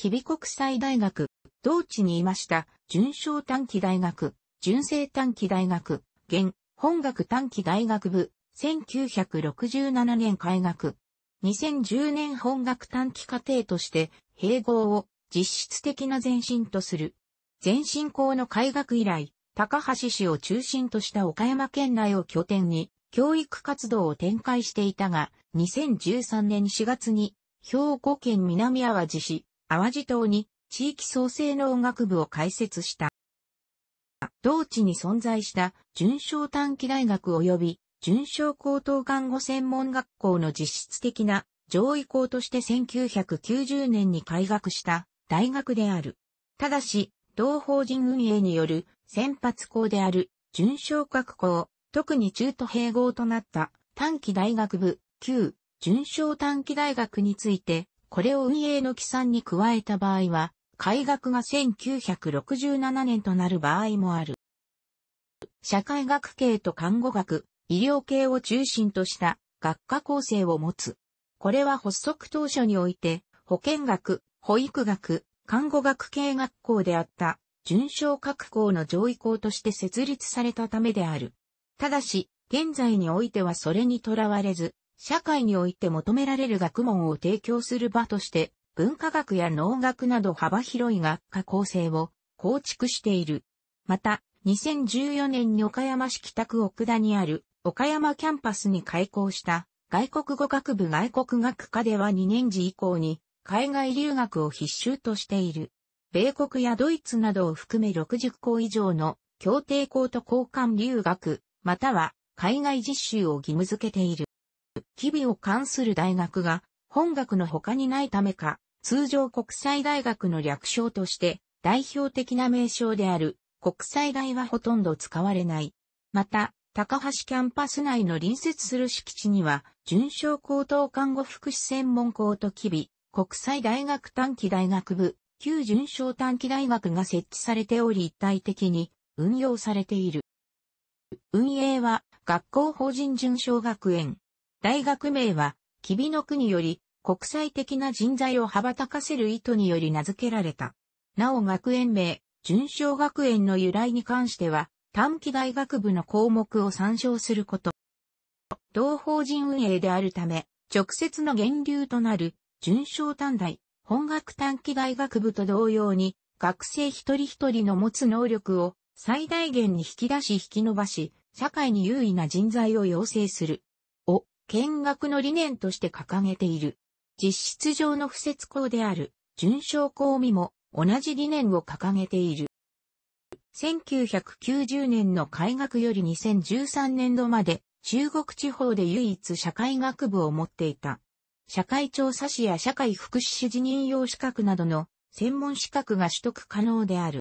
吉備国際大学、同地にいました、純章短期大学、純正短期大学、現、本学短期大学部、1967年開学。2010年本学短期課程として、併合を実質的な前進とする。前進校の開学以来、高橋氏を中心とした岡山県内を拠点に、教育活動を展開していたが、2013年4月に、兵庫県南淡路市、淡路島に地域創生能学部を開設した。同地に存在した準小短期大学及び準小高等看護専門学校の実質的な上位校として1990年に開学した大学である。ただし、同法人運営による先発校である準小学校、特に中途併合となった短期大学部、旧準小短期大学についてこれを運営の起算に加えた場合は、改学が1967年となる場合もある。社会学系と看護学、医療系を中心とした学科構成を持つ。これは発足当初において、保健学、保育学、看護学系学校であった、順小学校の上位校として設立されたためである。ただし、現在においてはそれにとらわれず、社会において求められる学問を提供する場として、文化学や農学など幅広い学科構成を構築している。また、2014年に岡山市北区奥田にある岡山キャンパスに開校した外国語学部外国学科では2年次以降に海外留学を必修としている。米国やドイツなどを含め60校以上の協定校と交換留学、または海外実習を義務付けている。機微を関する大学が本学の他にないためか、通常国際大学の略称として代表的な名称である国際大はほとんど使われない。また、高橋キャンパス内の隣接する敷地には、準症高等看護福祉専門校と機微、国際大学短期大学部、旧準症短期大学が設置されており一体的に運用されている。運営は学校法人準症学園、大学名は、君の国より国際的な人材を羽ばたかせる意図により名付けられた。なお学園名、純正学園の由来に関しては、短期大学部の項目を参照すること。同法人運営であるため、直接の源流となる、純正短大、本学短期大学部と同様に、学生一人一人の持つ能力を最大限に引き出し引き伸ばし、社会に優位な人材を養成する。見学の理念として掲げている。実質上の不設校である、順商校美も同じ理念を掲げている。1990年の開学より2013年度まで中国地方で唯一社会学部を持っていた。社会調査士や社会福祉士辞任用資格などの専門資格が取得可能である。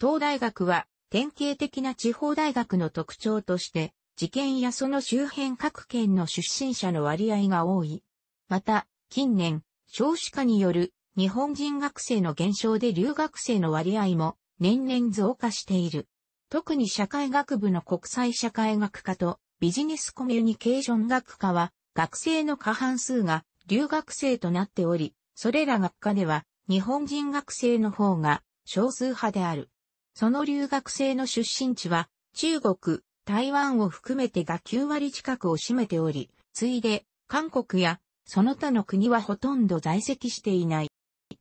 東大学は典型的な地方大学の特徴として事件やその周辺各県の出身者の割合が多い。また、近年、少子化による日本人学生の減少で留学生の割合も年々増加している。特に社会学部の国際社会学科とビジネスコミュニケーション学科は学生の過半数が留学生となっており、それら学科では日本人学生の方が少数派である。その留学生の出身地は中国、台湾を含めてが9割近くを占めており、次いで、韓国や、その他の国はほとんど在籍していない。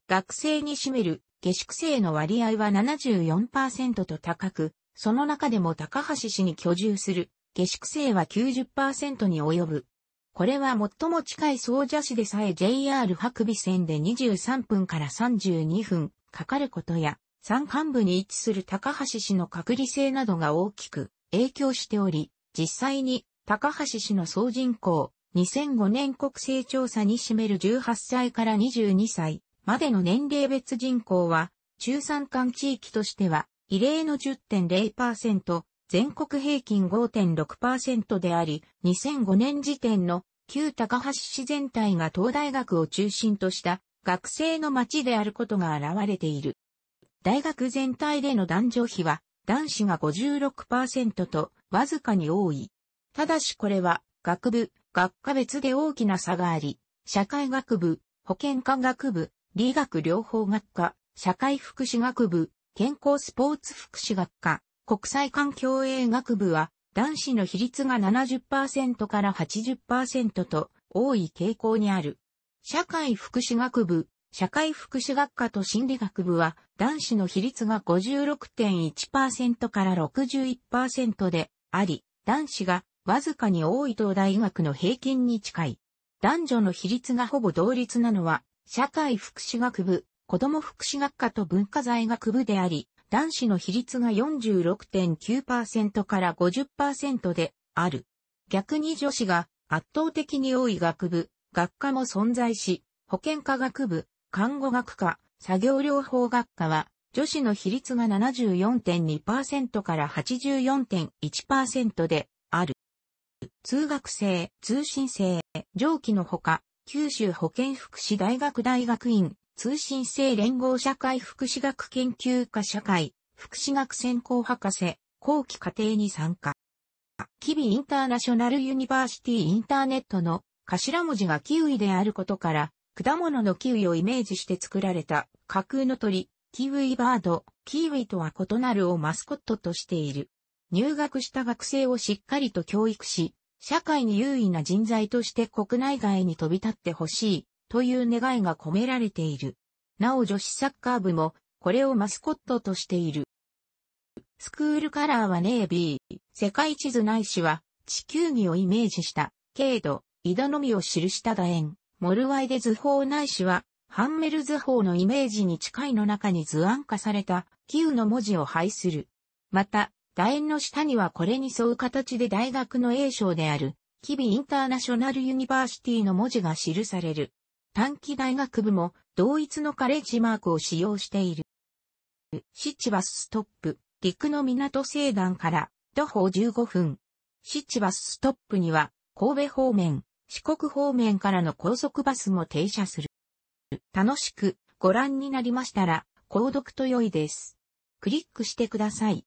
学生に占める下宿生の割合は74%と高く、その中でも高橋市に居住する下宿生は90%に及ぶ。これは最も近い総社市でさえ JR 白尾線で23分から32分かかることや、山間部に位置する高橋市の隔離性などが大きく影響しており、実際に高橋氏の総人口、2005年国勢調査に占める18歳から22歳までの年齢別人口は、中山間地域としては、異例の10.0%、全国平均5.6%であり、2005年時点の旧高橋市全体が東大学を中心とした学生の街であることが現れている。大学全体での男女比は男子が56%とわずかに多い。ただしこれは学部、学科別で大きな差があり、社会学部、保健科学部、理学療法学科、社会福祉学部、健康スポーツ福祉学科、国際環境営学部は男子の比率が70%から80%と多い傾向にある。社会福祉学部、社会福祉学科と心理学部は男子の比率が56.1%から61%であり、男子がわずかに多い東大学の平均に近い。男女の比率がほぼ同率なのは、社会福祉学部、子供福祉学科と文化財学部であり、男子の比率が46.9%から50%である。逆に女子が圧倒的に多い学部、学科も存在し、保健科学部、看護学科、作業療法学科は、女子の比率が74.2%から84.1%である。通学生、通信生、上記のほか、九州保健福祉大学大学院、通信生連合社会福祉学研究科社会、福祉学専攻博士、後期課程に参加。キビインターナショナルユニバーシティインターネットの頭文字がキウイであることから、果物のキウイをイメージして作られた架空の鳥、キウイバード、キウイとは異なるをマスコットとしている。入学した学生をしっかりと教育し、社会に優位な人材として国内外に飛び立ってほしいという願いが込められている。なお女子サッカー部もこれをマスコットとしている。スクールカラーはネイビー、世界地図ないしは地球儀をイメージした、軽度、井戸のみを記した楕円。モルワイデ図法内いは、ハンメル図法のイメージに近いの中に図案化された、キウの文字を配する。また、楕円の下にはこれに沿う形で大学の英称である、キビインターナショナルユニバーシティの文字が記される。短期大学部も同一のカレッジマークを使用している。シチバスストップ、陸の港西岸から徒歩15分。シチバスストップには神戸方面、四国方面からの高速バスも停車する。楽しくご覧になりましたら、購読と良いです。クリックしてください。